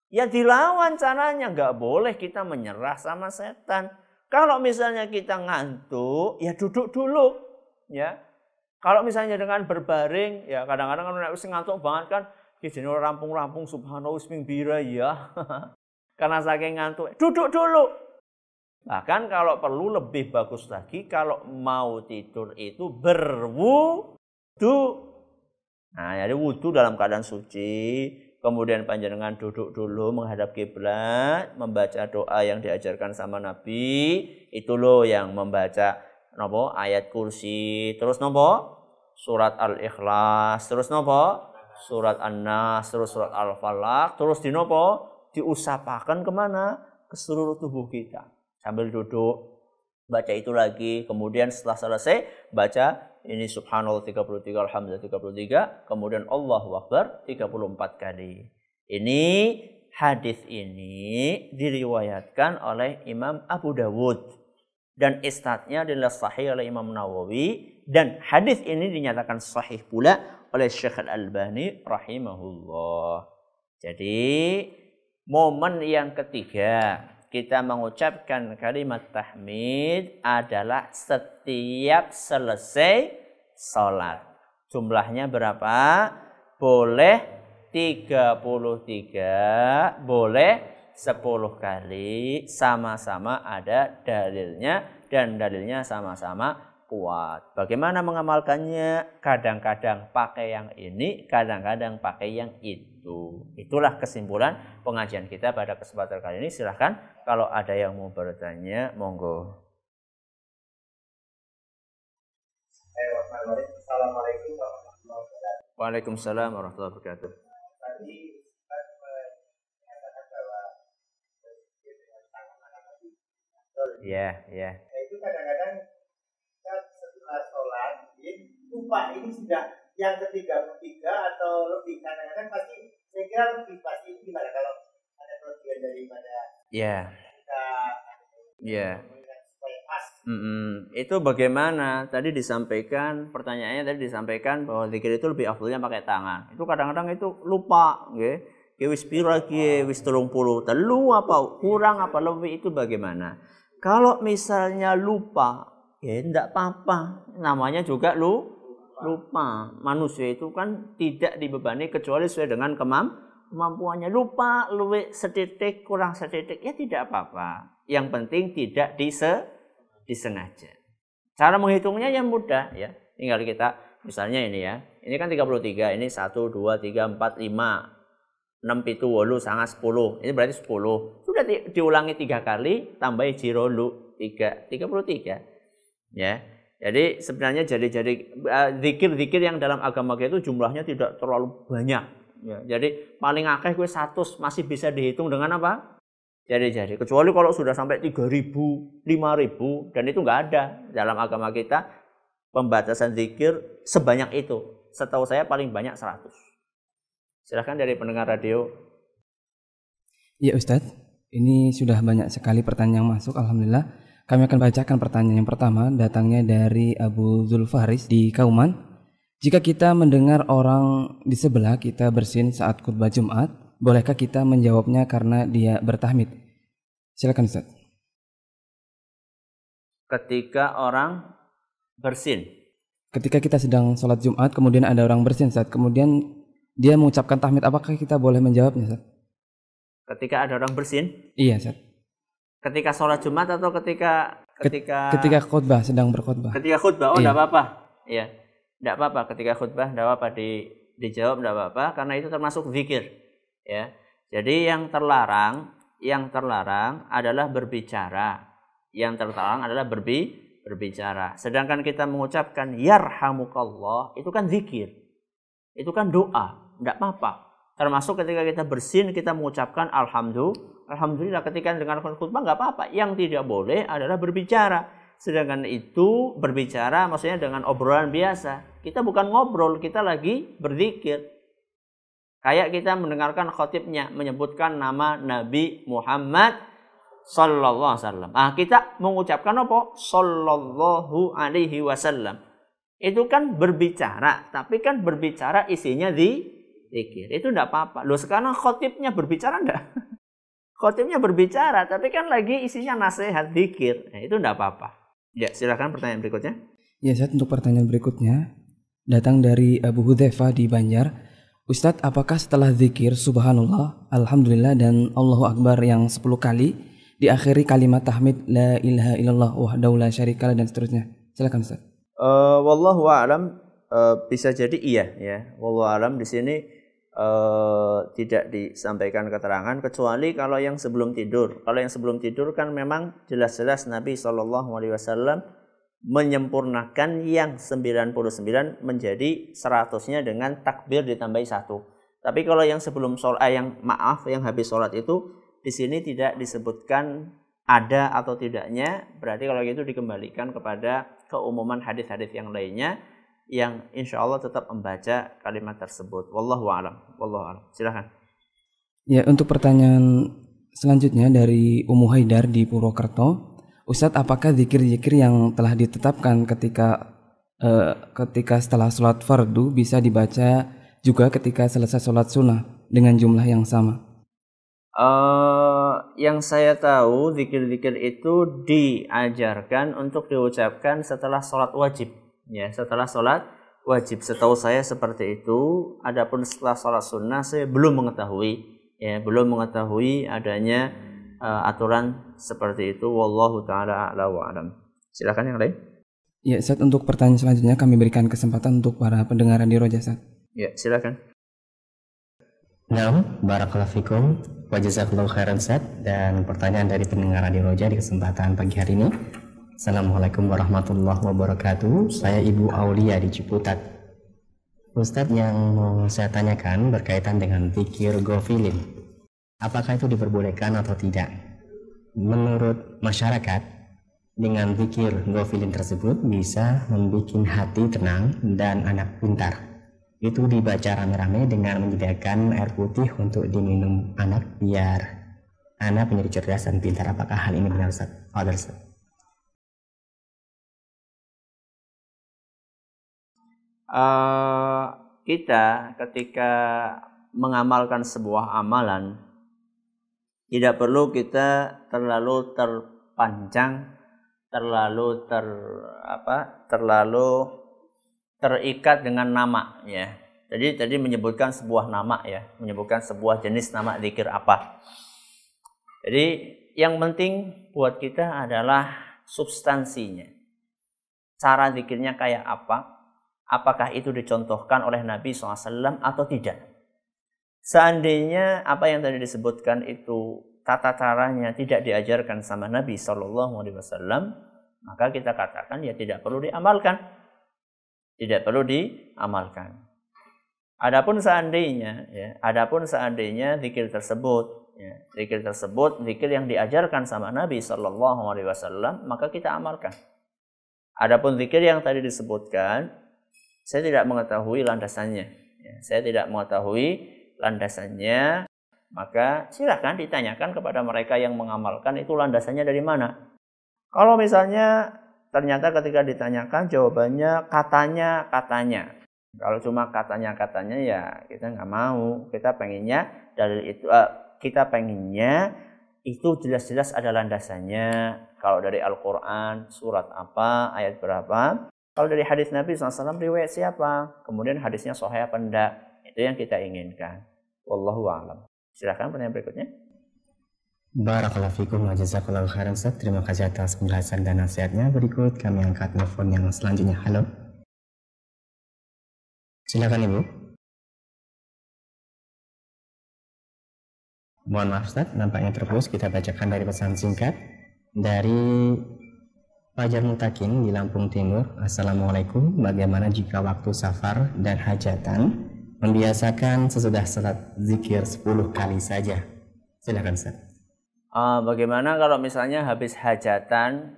Ya dilawan caranya. Nggak boleh kita menyerah sama setan. Kalau misalnya kita ngantuk, ya duduk dulu. Ya, kalau misalnya dengan berbaring, ya kadang-kadang kan -kadang ngantuk banget kan, jadi rampung-rampung subhanallah isming bira ya. Karena saking ngantuk, duduk dulu. Bahkan kalau perlu lebih bagus lagi, kalau mau tidur itu berwudu Nah, jadi wudhu dalam keadaan suci, kemudian panjenengan duduk dulu menghadap kiblat, membaca doa yang diajarkan sama Nabi, itu loh yang membaca nopo ayat kursi, terus nopo surat Al-Ikhlas, terus nopo surat An-Nas, terus surat al falak terus di nopo diusapakan kemana? Ke seluruh tubuh kita. Sambil duduk, baca itu lagi. Kemudian setelah selesai, baca ini subhanallah 33, alhamdulillah 33, kemudian Allahu Akbar 34 kali. Ini hadis ini diriwayatkan oleh Imam Abu Dawud dan istatnya adalah sahih oleh Imam Nawawi dan hadis ini dinyatakan sahih pula oleh Syekh Al-Albani rahimahullah. Jadi momen yang ketiga kita mengucapkan kalimat tahmid adalah setiap selesai sholat. Jumlahnya berapa? Boleh 33, boleh 10 kali. Sama-sama ada dalilnya dan dalilnya sama-sama kuat. Bagaimana mengamalkannya? Kadang-kadang pakai yang ini, kadang-kadang pakai yang itu itu. Itulah kesimpulan pengajian kita pada kesempatan kali ini. Silahkan kalau ada yang mau bertanya, monggo. Assalamualaikum warahmatullahi wabarakatuh. Waalaikumsalam warahmatullahi wabarakatuh. Tadi Ya, iya. Nah, itu kadang-kadang kita setelah sholat, lupa ini sudah yang ketiga ketiga atau lebih kadang-kadang pasti saya kira lebih pasti gimana kalau ada kelebihan daripada yeah. ya yeah. Mm -mm. Itu bagaimana? Tadi disampaikan pertanyaannya tadi disampaikan bahwa zikir itu lebih afdolnya pakai tangan. Itu kadang-kadang itu lupa, nggih. Ki wis pira ki wis puluh telu apa kurang apa lebih itu bagaimana? Kalau misalnya lupa, ya ndak apa-apa. Namanya juga lu lupa manusia itu kan tidak dibebani kecuali sesuai dengan kemampuannya lupa luwe setitik kurang setitik ya tidak apa-apa yang penting tidak dise disengaja cara menghitungnya yang mudah ya tinggal kita misalnya ini ya ini kan 33 ini 1 2 3 4 5 6 7 8 sangat 10 ini berarti 10 sudah di, diulangi tiga kali tambah lu 3 33 ya jadi sebenarnya jari-jari eh, zikir-zikir yang dalam agama kita itu jumlahnya tidak terlalu banyak. Ya, jadi paling akeh kue 100 masih bisa dihitung dengan apa? Jari-jari. Kecuali kalau sudah sampai 3000, 5000 dan itu nggak ada dalam agama kita pembatasan zikir sebanyak itu. Setahu saya paling banyak 100. Silahkan dari pendengar radio. Ya Ustadz, ini sudah banyak sekali pertanyaan masuk Alhamdulillah. Kami akan bacakan pertanyaan yang pertama datangnya dari Abu Zulfaris di Kauman. Jika kita mendengar orang di sebelah kita bersin saat khutbah Jumat, bolehkah kita menjawabnya karena dia bertahmid? Silakan Ustaz. Ketika orang bersin. Ketika kita sedang sholat Jumat, kemudian ada orang bersin saat kemudian dia mengucapkan tahmid, apakah kita boleh menjawabnya Ustaz? Ketika ada orang bersin? Iya Ustaz ketika sholat Jumat atau ketika ketika ketika khutbah sedang berkhutbah. Ketika khutbah, oh tidak iya. apa-apa. Iya. Tidak apa-apa ketika khutbah tidak apa-apa di dijawab tidak apa-apa karena itu termasuk zikir. Ya. Jadi yang terlarang yang terlarang adalah berbicara. Yang terlarang adalah berbi berbicara. Sedangkan kita mengucapkan yarhamukallah itu kan zikir. Itu kan doa, tidak apa-apa. Termasuk ketika kita bersin kita mengucapkan alhamdulillah Alhamdulillah ketika dengarkan khutbah nggak apa-apa. Yang tidak boleh adalah berbicara. Sedangkan itu berbicara maksudnya dengan obrolan biasa. Kita bukan ngobrol, kita lagi berzikir. Kayak kita mendengarkan khotibnya menyebutkan nama Nabi Muhammad sallallahu alaihi wasallam. Ah, kita mengucapkan apa? Sallallahu alaihi wasallam. Itu kan berbicara, tapi kan berbicara isinya di zikir. Itu enggak apa-apa. Loh, sekarang khotibnya berbicara enggak? Khotibnya berbicara, tapi kan lagi isinya nasihat, dikir. Nah, itu tidak apa-apa. Ya, silakan pertanyaan berikutnya. Ya, saya untuk pertanyaan berikutnya datang dari Abu Hudzaifah di Banjar. Ustadz, apakah setelah zikir subhanallah, alhamdulillah dan Allahu akbar yang 10 kali diakhiri kalimat tahmid la ilaha illallah wahdahu la syarikalah dan seterusnya? Silakan Ustadz. Uh, wallahu a'lam uh, bisa jadi iya ya. Wallahu a'lam di sini Eh, tidak disampaikan keterangan kecuali kalau yang sebelum tidur. Kalau yang sebelum tidur kan memang jelas-jelas Nabi Shallallahu Alaihi Wasallam menyempurnakan yang 99 menjadi 100-nya dengan takbir ditambahi satu. Tapi kalau yang sebelum sholat, eh, yang maaf, yang habis sholat itu di sini tidak disebutkan ada atau tidaknya, berarti kalau gitu dikembalikan kepada keumuman hadis-hadis yang lainnya yang insya Allah tetap membaca kalimat tersebut. Wallahu a'lam. Wallahu a'lam. Silahkan. Ya, untuk pertanyaan selanjutnya dari Umu Haidar di Purwokerto. Ustadz, apakah zikir-zikir yang telah ditetapkan ketika uh, ketika setelah sholat fardu bisa dibaca juga ketika selesai sholat sunnah dengan jumlah yang sama? Uh, yang saya tahu, zikir-zikir itu diajarkan untuk diucapkan setelah sholat wajib ya setelah sholat wajib setahu saya seperti itu adapun setelah sholat sunnah saya belum mengetahui ya belum mengetahui adanya uh, aturan seperti itu wallahu taala a'la wa alam silakan yang lain ya saat untuk pertanyaan selanjutnya kami berikan kesempatan untuk para pendengar di Roja saat. ya silakan Naam, barakallahu fikum wa khairan set. dan pertanyaan dari pendengar di Roja di kesempatan pagi hari ini Assalamualaikum warahmatullahi wabarakatuh. Saya Ibu Aulia di Ciputat. Ustadz yang mau saya tanyakan berkaitan dengan pikir gofilin. Apakah itu diperbolehkan atau tidak? Menurut masyarakat, dengan pikir gofilin tersebut bisa membuat hati tenang dan anak pintar. Itu dibaca rame-rame dengan menyediakan air putih untuk diminum anak biar anak menjadi cerdas dan pintar. Apakah hal ini benar Ustaz? Oh, uh, kita ketika mengamalkan sebuah amalan tidak perlu kita terlalu terpanjang terlalu ter apa terlalu terikat dengan nama ya jadi tadi menyebutkan sebuah nama ya menyebutkan sebuah jenis nama zikir apa jadi yang penting buat kita adalah substansinya cara zikirnya kayak apa apakah itu dicontohkan oleh Nabi SAW atau tidak. Seandainya apa yang tadi disebutkan itu tata caranya tidak diajarkan sama Nabi SAW, maka kita katakan ya tidak perlu diamalkan. Tidak perlu diamalkan. Adapun seandainya, ya, adapun seandainya zikir tersebut, ya, zikir tersebut, zikir yang diajarkan sama Nabi Shallallahu Alaihi Wasallam, maka kita amalkan. Adapun zikir yang tadi disebutkan saya tidak mengetahui landasannya. Ya, saya tidak mengetahui landasannya. Maka silahkan ditanyakan kepada mereka yang mengamalkan itu landasannya dari mana. Kalau misalnya ternyata ketika ditanyakan jawabannya katanya katanya. Kalau cuma katanya katanya ya kita nggak mau. Kita pengennya dari itu uh, kita pengennya itu jelas-jelas ada landasannya. Kalau dari Al-Quran, surat apa, ayat berapa, kalau dari hadis Nabi SAW riwayat siapa? Kemudian hadisnya sahih apa Itu yang kita inginkan. Wallahu a'lam. Silahkan pertanyaan berikutnya. Barakallahu fikum wa jazakallahu khairan Ustaz. Terima kasih atas penjelasan dan nasihatnya. Berikut kami angkat telepon yang selanjutnya. Halo. Silakan Ibu. Mohon maaf Ustaz, nampaknya terputus. Kita bacakan dari pesan singkat dari Fajar Mutakin di Lampung Timur. Assalamualaikum. Bagaimana jika waktu safar dan hajatan membiasakan sesudah salat zikir 10 kali saja? Silakan Ustaz. Uh, bagaimana kalau misalnya habis hajatan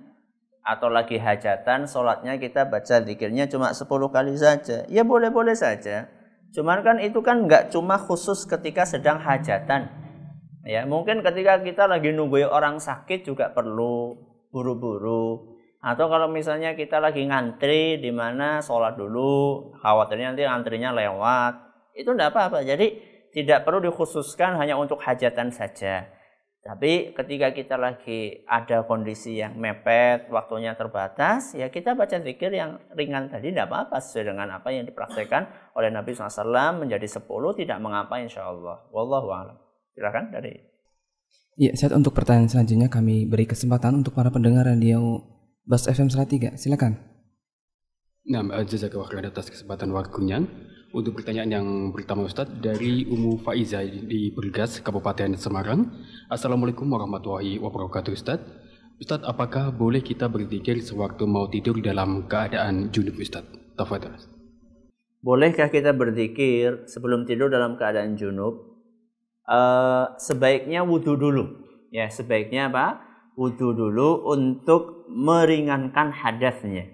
atau lagi hajatan sholatnya kita baca zikirnya cuma 10 kali saja ya boleh-boleh saja cuman kan itu kan nggak cuma khusus ketika sedang hajatan ya mungkin ketika kita lagi nunggu orang sakit juga perlu buru-buru atau kalau misalnya kita lagi ngantri di mana sholat dulu, khawatirnya nanti antrinya lewat, itu tidak apa-apa. Jadi tidak perlu dikhususkan hanya untuk hajatan saja. Tapi ketika kita lagi ada kondisi yang mepet, waktunya terbatas, ya kita baca zikir yang ringan tadi tidak apa-apa sesuai dengan apa yang dipraktekkan oleh Nabi SAW menjadi 10 tidak mengapa insya Allah. Wallahu a'lam. Silakan dari. Ya, saat untuk pertanyaan selanjutnya kami beri kesempatan untuk para pendengar radio Bas FM Salatiga, silakan. Nah, jazakallah khairan atas kesempatan waktunya. Untuk pertanyaan yang pertama Ustaz dari Umu Faiza di Bergas, Kabupaten Semarang. Assalamualaikum warahmatullahi wabarakatuh Ustaz. Ustaz, apakah boleh kita berzikir sewaktu mau tidur dalam keadaan junub Ustaz? Tafadhal. Bolehkah kita berzikir sebelum tidur dalam keadaan junub? Uh, sebaiknya wudhu dulu. Ya, sebaiknya apa? wudhu dulu untuk meringankan hadasnya.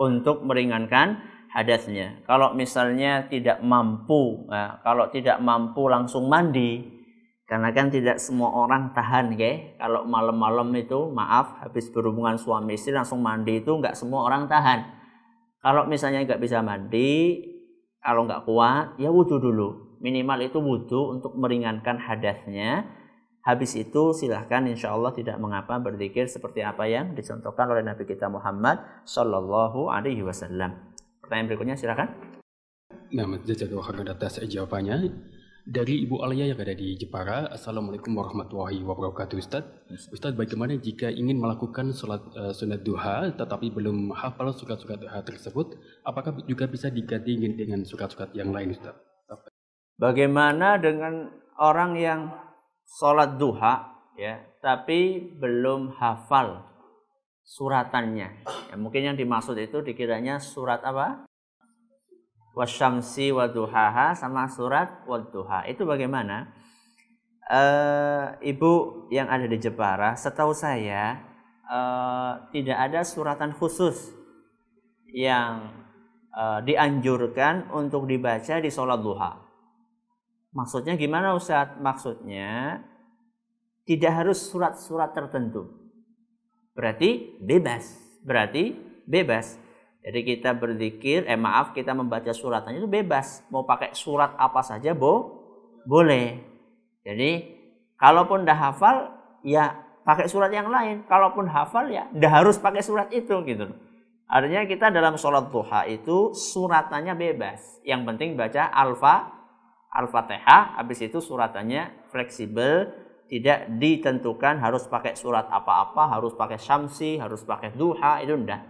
Untuk meringankan hadasnya. Kalau misalnya tidak mampu, nah, kalau tidak mampu langsung mandi, karena kan tidak semua orang tahan ya. Kalau malam-malam itu, maaf, habis berhubungan suami istri langsung mandi itu nggak semua orang tahan. Kalau misalnya nggak bisa mandi, kalau nggak kuat, ya wudhu dulu. Minimal itu wudhu untuk meringankan hadasnya Habis itu silahkan insya Allah tidak mengapa berzikir seperti apa yang dicontohkan oleh Nabi kita Muhammad Shallallahu Alaihi Wasallam. Pertanyaan berikutnya silahkan. Nama atas jawabannya dari Ibu Alia yang ada di Jepara. Assalamualaikum warahmatullahi wabarakatuh Ustaz. Ustaz bagaimana jika ingin melakukan sholat uh, sunat duha tetapi belum hafal surat-surat duha tersebut, apakah juga bisa diganti dengan surat-surat yang lain Ustaz? Bagaimana dengan orang yang sholat duha ya tapi belum hafal suratannya ya, mungkin yang dimaksud itu dikiranya surat apa wasyamsi waduhaha sama surat waduha itu bagaimana e, ibu yang ada di Jepara setahu saya e, tidak ada suratan khusus yang e, dianjurkan untuk dibaca di sholat duha Maksudnya gimana Ustadz? Maksudnya tidak harus surat-surat tertentu. Berarti bebas. Berarti bebas. Jadi kita berzikir, eh maaf kita membaca suratannya itu bebas. Mau pakai surat apa saja bo, boleh. Jadi kalaupun dah hafal ya pakai surat yang lain. Kalaupun hafal ya dah harus pakai surat itu gitu Artinya kita dalam sholat duha itu suratannya bebas. Yang penting baca alfa Al-Fatihah, habis itu suratannya fleksibel, tidak ditentukan harus pakai surat apa-apa, harus pakai syamsi, harus pakai duha, itu enggak.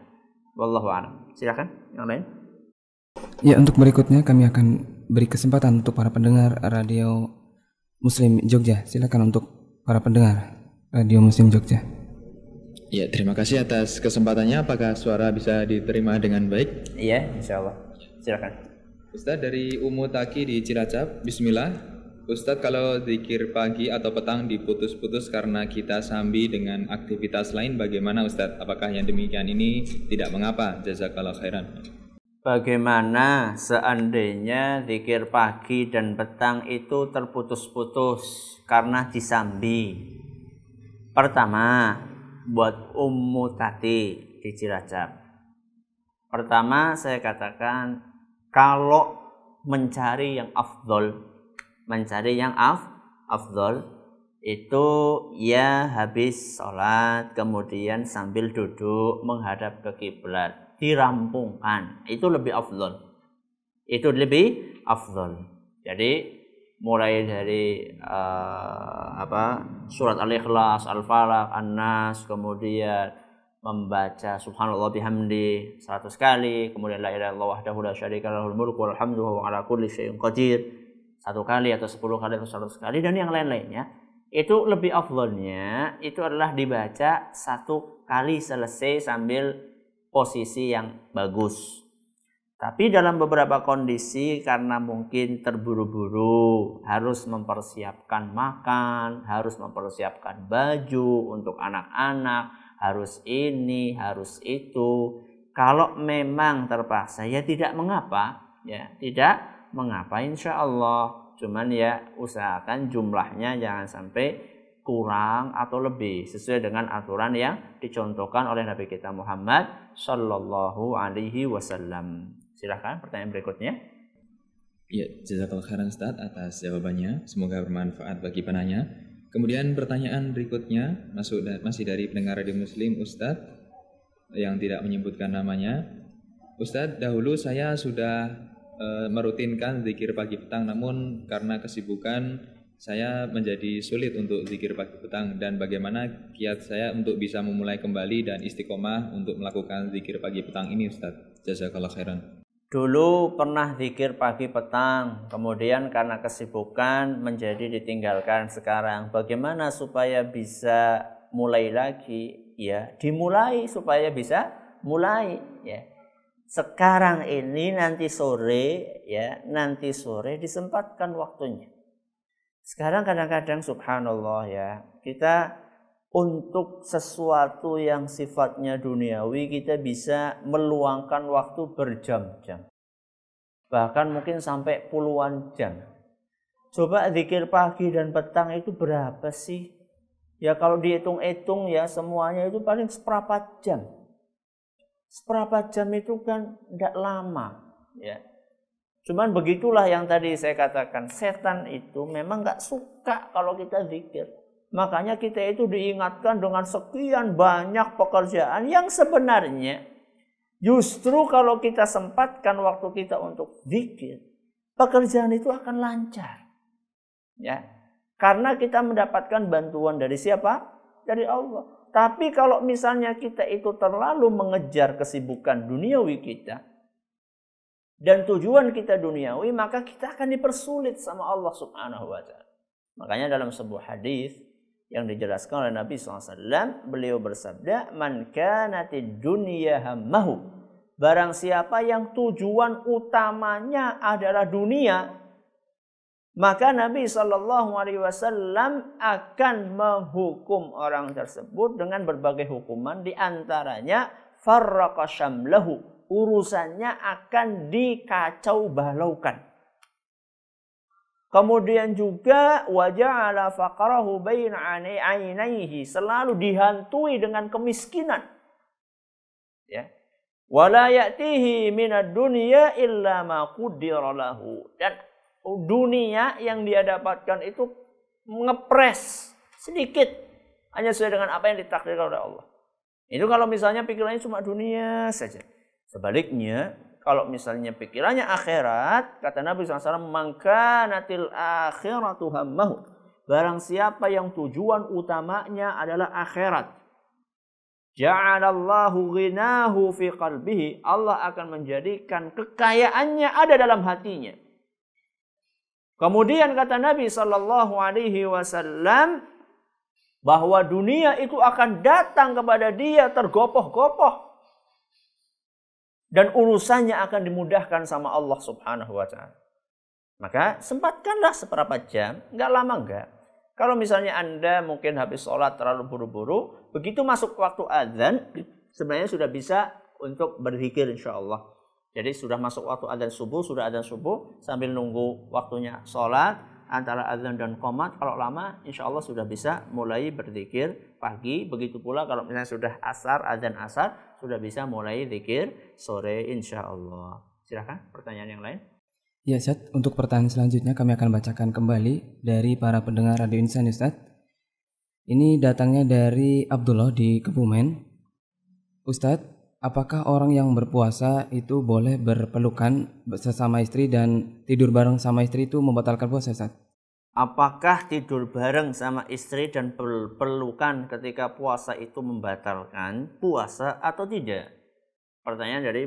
Wallahu a'lam. Silakan yang lain. Ya, untuk berikutnya kami akan beri kesempatan untuk para pendengar radio Muslim Jogja. Silakan untuk para pendengar radio Muslim Jogja. Ya, terima kasih atas kesempatannya. Apakah suara bisa diterima dengan baik? Iya, insya Allah. Silakan. Ustadz dari umu taki di Cilacap, Bismillah. Ustadz kalau dikir pagi atau petang diputus-putus karena kita sambi dengan aktivitas lain bagaimana Ustadz? Apakah yang demikian ini tidak mengapa? Jazakallah khairan. Bagaimana seandainya zikir pagi dan petang itu terputus-putus karena disambi? Pertama, buat Ummu Tati di Cilacap. Pertama saya katakan kalau mencari yang afdol mencari yang af afdol itu ya habis sholat kemudian sambil duduk menghadap ke kiblat dirampungkan itu lebih afdol itu lebih afdol jadi mulai dari uh, apa surat al-ikhlas al-falaq an-nas kemudian membaca subhanallah bihamdi 100 kali, kemudian la ilaha illallah wahdahu la syarika lahul mulku wal hamdu wa ala kulli syai'in qadir satu kali atau 10 kali atau 100 kali dan yang lain-lainnya itu lebih afdolnya itu adalah dibaca satu kali selesai sambil posisi yang bagus. Tapi dalam beberapa kondisi karena mungkin terburu-buru harus mempersiapkan makan, harus mempersiapkan baju untuk anak-anak, harus ini, harus itu. Kalau memang terpaksa ya tidak mengapa, ya tidak mengapa insya Allah. Cuman ya usahakan jumlahnya jangan sampai kurang atau lebih sesuai dengan aturan yang dicontohkan oleh Nabi kita Muhammad Shallallahu Alaihi Wasallam. Silahkan pertanyaan berikutnya. Ya, jazakallah khairan Ustaz atas jawabannya. Semoga bermanfaat bagi penanya. Kemudian pertanyaan berikutnya masuk da masih dari pendengar radio Muslim Ustadz yang tidak menyebutkan namanya. Ustadz, dahulu saya sudah e, merutinkan zikir pagi petang, namun karena kesibukan saya menjadi sulit untuk zikir pagi petang dan bagaimana kiat saya untuk bisa memulai kembali dan istiqomah untuk melakukan zikir pagi petang ini Ustadz. Jazakallah khairan. Dulu pernah zikir pagi petang, kemudian karena kesibukan menjadi ditinggalkan sekarang. Bagaimana supaya bisa mulai lagi? Ya, dimulai supaya bisa mulai, ya. Sekarang ini nanti sore, ya, nanti sore disempatkan waktunya. Sekarang kadang-kadang subhanallah ya, kita untuk sesuatu yang sifatnya duniawi kita bisa meluangkan waktu berjam-jam. Bahkan mungkin sampai puluhan jam. Coba zikir pagi dan petang itu berapa sih? Ya kalau dihitung-hitung ya semuanya itu paling seperempat jam. Seperempat jam itu kan tidak lama. ya. Cuman begitulah yang tadi saya katakan. Setan itu memang nggak suka kalau kita zikir Makanya kita itu diingatkan dengan sekian banyak pekerjaan yang sebenarnya justru kalau kita sempatkan waktu kita untuk zikir, pekerjaan itu akan lancar. Ya. Karena kita mendapatkan bantuan dari siapa? Dari Allah. Tapi kalau misalnya kita itu terlalu mengejar kesibukan duniawi kita dan tujuan kita duniawi, maka kita akan dipersulit sama Allah Subhanahu wa taala. Makanya dalam sebuah hadis yang dijelaskan oleh Nabi SAW. Beliau bersabda, Man kanati dunia hammahu. Barang siapa yang tujuan utamanya adalah dunia, maka Nabi Shallallahu Alaihi Wasallam akan menghukum orang tersebut dengan berbagai hukuman, diantaranya lehu urusannya akan dikacau balaukan. Kemudian juga waja'ala faqarahu baina ainaihi selalu dihantui dengan kemiskinan. Ya. Wala ya'tihi minad dunya illa ma lahu. Dan dunia yang dia dapatkan itu ngepres sedikit hanya sesuai dengan apa yang ditakdirkan oleh Allah. Itu kalau misalnya pikirannya cuma dunia saja. Sebaliknya, kalau misalnya pikirannya akhirat, kata Nabi SAW, maka natil Tuhan mahu. Barang siapa yang tujuan utamanya adalah akhirat. Ja'alallahu ghinahu fi qalbihi. Allah akan menjadikan kekayaannya ada dalam hatinya. Kemudian kata Nabi saw. Alaihi Wasallam bahwa dunia itu akan datang kepada dia tergopoh-gopoh dan urusannya akan dimudahkan sama Allah Subhanahu wa taala. Maka sempatkanlah seberapa jam, enggak lama enggak. Kalau misalnya Anda mungkin habis sholat terlalu buru-buru, begitu masuk waktu azan, sebenarnya sudah bisa untuk berzikir insya Allah. Jadi sudah masuk waktu azan subuh, sudah azan subuh, sambil nunggu waktunya sholat, antara azan dan komat kalau lama insya Allah sudah bisa mulai berzikir pagi begitu pula kalau misalnya sudah asar azan asar sudah bisa mulai zikir sore insya Allah silahkan pertanyaan yang lain ya Ustaz untuk pertanyaan selanjutnya kami akan bacakan kembali dari para pendengar Radio Insan Ustaz ini datangnya dari Abdullah di Kebumen Ustadz, apakah orang yang berpuasa itu boleh berpelukan sesama istri dan tidur bareng sama istri itu membatalkan puasa Ustaz? Apakah tidur bareng sama istri dan berpelukan ketika puasa itu membatalkan puasa atau tidak? Pertanyaan dari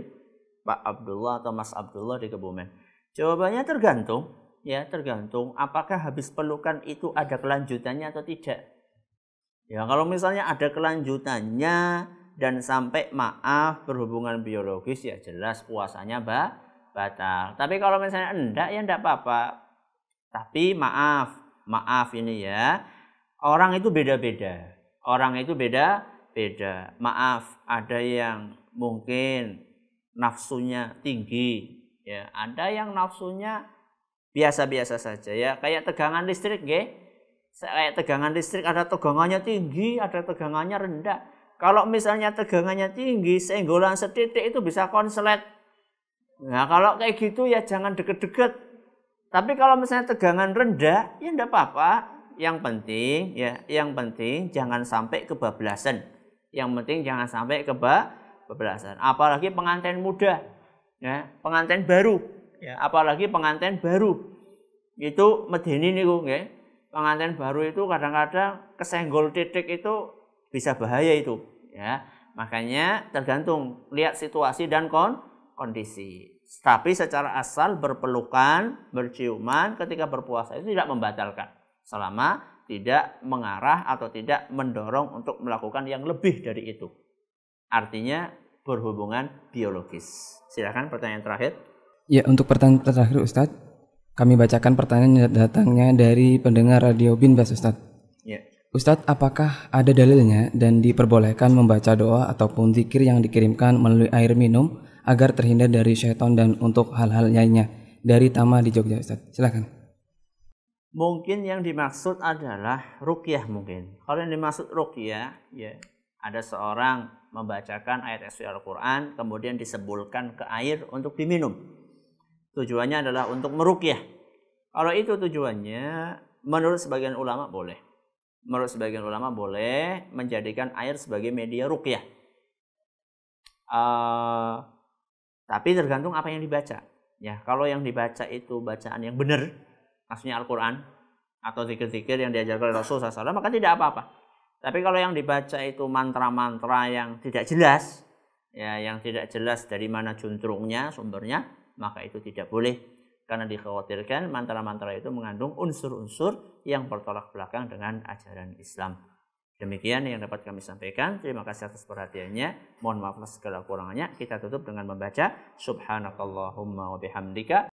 Pak Abdullah atau Mas Abdullah di Kebumen. Jawabannya tergantung, ya tergantung apakah habis pelukan itu ada kelanjutannya atau tidak. Ya kalau misalnya ada kelanjutannya, dan sampai maaf berhubungan biologis ya jelas puasanya ba batal. Tapi kalau misalnya enggak ya enggak apa-apa. Tapi maaf, maaf ini ya. Orang itu beda-beda. Orang itu beda-beda. Maaf, ada yang mungkin nafsunya tinggi ya. Ada yang nafsunya biasa-biasa saja ya. Kayak tegangan listrik nggih. Kayak tegangan listrik ada tegangannya tinggi, ada tegangannya rendah kalau misalnya tegangannya tinggi, senggolan setitik itu bisa konslet. Nah, kalau kayak gitu ya jangan deket-deket. Tapi kalau misalnya tegangan rendah, ya enggak apa-apa. Yang penting ya, yang penting jangan sampai kebablasan. Yang penting jangan sampai kebablasan. Apalagi pengantin muda, ya, pengantin baru, ya, apalagi pengantin baru. Itu medeni nih, ya. Pengantin baru itu kadang-kadang kesenggol titik itu bisa bahaya itu ya makanya tergantung lihat situasi dan kon kondisi tapi secara asal berpelukan berciuman ketika berpuasa itu tidak membatalkan selama tidak mengarah atau tidak mendorong untuk melakukan yang lebih dari itu artinya berhubungan biologis silakan pertanyaan terakhir ya untuk pertanyaan terakhir Ustadz kami bacakan pertanyaan datangnya dari pendengar Radio Bin Bas Ustadz Ustadz, apakah ada dalilnya dan diperbolehkan membaca doa ataupun zikir yang dikirimkan melalui air minum agar terhindar dari syaitan dan untuk hal-hal lainnya dari Tama di Jogja Ustadz? Silakan. Mungkin yang dimaksud adalah rukyah mungkin. Kalau yang dimaksud rukyah, ya ada seorang membacakan ayat suci Al-Quran kemudian disebulkan ke air untuk diminum. Tujuannya adalah untuk merukyah. Kalau itu tujuannya, menurut sebagian ulama boleh menurut sebagian ulama boleh menjadikan air sebagai media rukyah. Uh, eh, tapi tergantung apa yang dibaca. Ya, kalau yang dibaca itu bacaan yang benar, maksudnya Al-Qur'an atau zikir-zikir yang diajarkan oleh Rasul SAW, maka tidak apa-apa. Tapi kalau yang dibaca itu mantra-mantra yang tidak jelas, ya yang tidak jelas dari mana juntrungnya, sumbernya, maka itu tidak boleh karena dikhawatirkan mantra-mantra itu mengandung unsur-unsur yang bertolak belakang dengan ajaran Islam. Demikian yang dapat kami sampaikan. Terima kasih atas perhatiannya. Mohon maaf atas segala kurangannya. Kita tutup dengan membaca Subhanakallahumma wa bihamdika